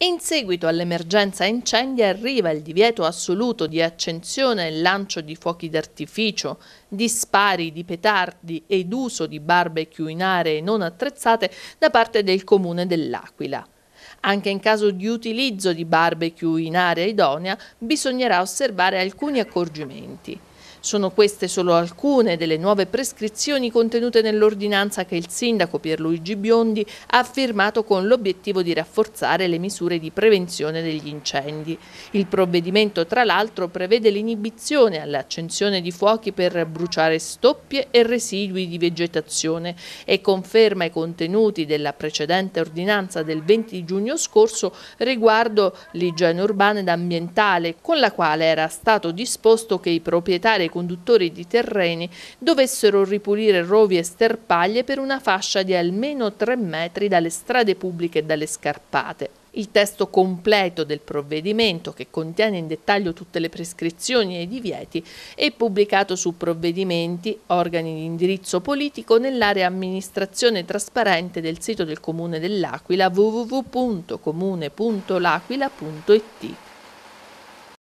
In seguito all'emergenza incendi arriva il divieto assoluto di accensione e lancio di fuochi d'artificio, di spari, di petardi ed uso di barbecue in aree non attrezzate da parte del comune dell'Aquila. Anche in caso di utilizzo di barbecue in area idonea bisognerà osservare alcuni accorgimenti. Sono queste solo alcune delle nuove prescrizioni contenute nell'ordinanza che il sindaco Pierluigi Biondi ha firmato con l'obiettivo di rafforzare le misure di prevenzione degli incendi. Il provvedimento tra l'altro prevede l'inibizione all'accensione di fuochi per bruciare stoppie e residui di vegetazione e conferma i contenuti della precedente ordinanza del 20 giugno scorso riguardo l'igiene urbana ed ambientale con la quale era stato disposto che i proprietari ai conduttori di terreni dovessero ripulire rovi e sterpaglie per una fascia di almeno 3 metri dalle strade pubbliche e dalle scarpate. Il testo completo del provvedimento, che contiene in dettaglio tutte le prescrizioni e i divieti, è pubblicato su provvedimenti, organi di indirizzo politico nell'area amministrazione trasparente del sito del Comune dell'Aquila www.comune.laquila.it.